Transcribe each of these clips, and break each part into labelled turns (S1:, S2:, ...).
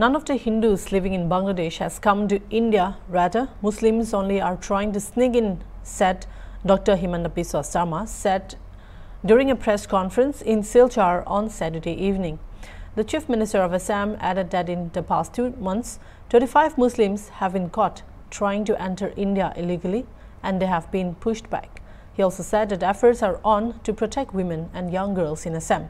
S1: None of the Hindus living in Bangladesh has come to India, rather, Muslims only are trying to sneak in, said Dr. Himanta Biswa Sarma, said during a press conference in Silchar on Saturday evening. The Chief Minister of Assam added that in the past two months, 35 Muslims have been caught trying to enter India illegally and they have been pushed back. He also said that efforts are on to protect women and young girls in Assam.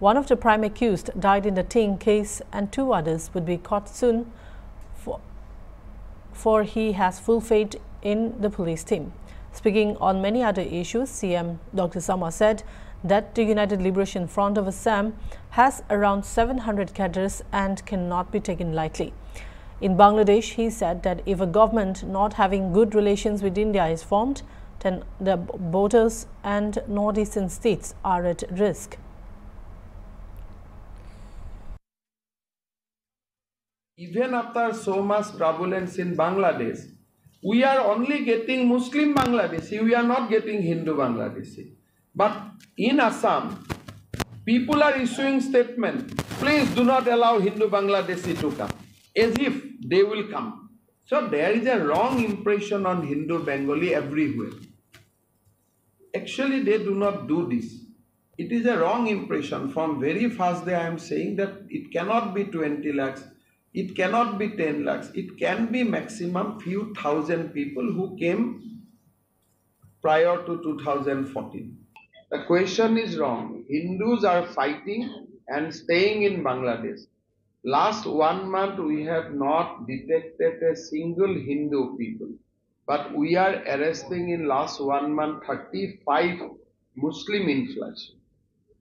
S1: One of the prime accused died in the Ting case and two others would be caught soon for, for he has full faith in the police team. Speaking on many other issues, CM Dr. Sama said that the United Liberation Front of Assam has around 700 cadres and cannot be taken lightly. In Bangladesh, he said that if a government not having good relations with India is formed, then the borders and northeastern states are at risk.
S2: even after so much turbulence in Bangladesh, we are only getting Muslim Bangladeshi, we are not getting Hindu Bangladeshi. But in Assam, people are issuing statement, please do not allow Hindu Bangladeshi to come, as if they will come. So there is a wrong impression on Hindu Bengali everywhere. Actually, they do not do this. It is a wrong impression. From very first day, I am saying that it cannot be 20 lakhs it cannot be 10 lakhs. It can be maximum few thousand people who came prior to 2014. The question is wrong. Hindus are fighting and staying in Bangladesh. Last one month we have not detected a single Hindu people. But we are arresting in last one month 35 Muslim inflation.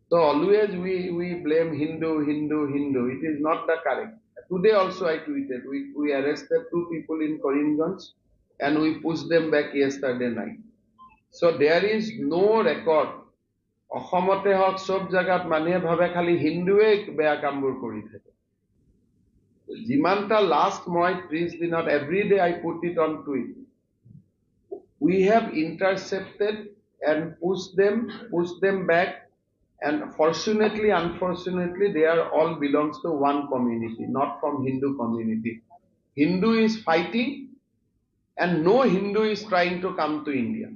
S2: So always we, we blame Hindu, Hindu, Hindu. It is not the correct. Today also I tweeted, we, we arrested two people in Coringans and we pushed them back yesterday night. So there is no record. অসমতে হওক চব জেগাত মানুহে ভাবে খালি হিন্দুৱে বেয়া কামবোৰ কৰি থাকে যিমানটা লাষ্ট মই ত্ৰিছ দিনত every day I put it on tweet we have intercepted and push them push them back and fortunately, unfortunately, they are all belongs to one community, not from Hindu community. Hindu is fighting and no Hindu is trying to come to India.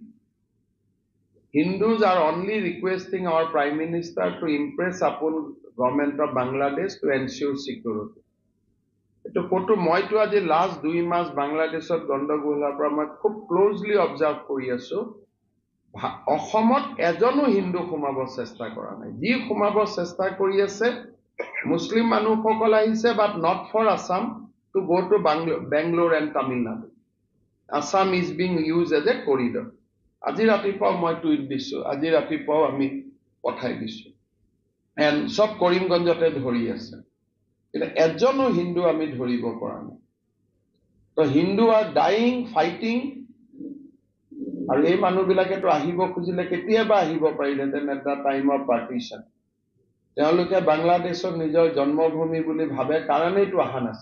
S2: Hindus are only requesting our Prime Minister to impress upon government of Bangladesh to ensure security. এইটো ক'তো মইতো আজি last দুই মাছ বাংলাদেশত গণ্ডগোল হোৱাৰ পৰা মই খুব ক্ল'জলি অবজাৰ্ভ কৰি আছোঁ অসমত এজনো হিন্দু সোমাব চেষ্টা কৰা নাই যি সোমাব চেষ্টা কৰি আছে মুছলিম মানুহসকল আহিছে but not for Assam to go' to Bangalore and Tamil Nadu Assam is being use as a corridor আজি ৰাতিপুৱাও মই টুইট দিছোঁ আজি ৰাতিপুৱাও আমি পঠাই দিছোঁ এণ্ড চব কৰিমগঞ্জতে ধৰি আছে কিন্তু এজনো হিন্দু আমি ধৰিব পৰা নাই ত' হিন্দু আৰ ডাইং ফাইটিং আৰু এই মানুহবিলাকেতো আহিব খুজিলে কেতিয়াবা আহিব পাৰিলে পাৰিলেহেঁতেন এটা টাইম অফ পাৰ্টিশ্যন তেওঁলোকে বাংলাদেশক নিজৰ জন্মভূমি বুলি ভাবে কাৰণেইতো অহা নাছিল